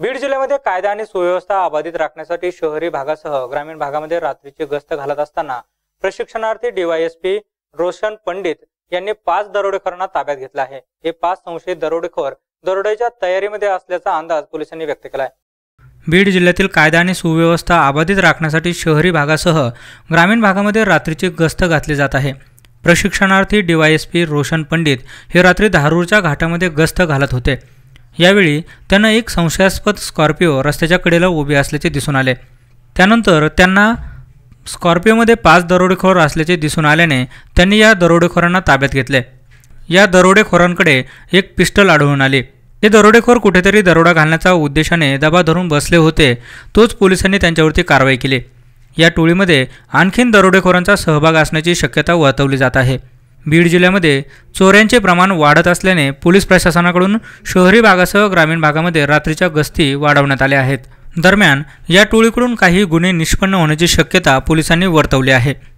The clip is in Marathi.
बीड जिल्ह्यामध्ये कायदा आणि सुव्यवस्था अबाधित राखण्यासाठी शहरी भागासह ग्रामीण भागामध्ये रात्रीची गस्त घालत असताना प्रशिक्षणार्थी पी रोशन पंडित यांनी पाच दरोडेखोरांना ताब्यात घेतला आहे हे पाच संशयित दरोडेखोर दरोड्याच्या तयारीमध्ये असल्याचा अंदाज पोलिसांनी व्यक्त केला आहे बीड जिल्ह्यातील कायदा आणि सुव्यवस्था अबाधित राखण्यासाठी शहरी भागासह ग्रामीण भागामध्ये रात्रीची गस्त घातली जात आहे प्रशिक्षणार्थी पी रोशन पंडित हे रात्री धारूरच्या घाटामध्ये गस्त घालत होते यावेळी त्यांना एक संशयास्पद स्कॉर्पिओ रस्त्याच्या कडेला उभे असल्याचे दिसून आले त्यानंतर त्यांना स्कॉर्पिओमध्ये पाच दरोडेखोर असल्याचे दिसून आल्याने त्यांनी या दरोडेखोरांना ताब्यात घेतले या दरोडेखोरांकडे एक पिस्टल आढळून आले हे दरोडेखोर कुठेतरी दरोडा घालण्याच्या उद्देशाने दबा धरून बसले होते तोच पोलिसांनी त्यांच्यावरती कारवाई केली या टोळीमध्ये आणखीन दरोडेखोरांचा सहभाग असण्याची शक्यता वर्तवली जात आहे बीड जिल्ह्यामध्ये चोऱ्यांचे प्रमाण वाढत असल्याने पोलीस प्रशासनाकडून शहरी भागासह ग्रामीण भागामध्ये रात्रीच्या गस्ती वाढवण्यात आल्या आहेत दरम्यान या टोळीकडून काही गुन्हे निष्पन्न होण्याची शक्यता पोलिसांनी वर्तवली आहे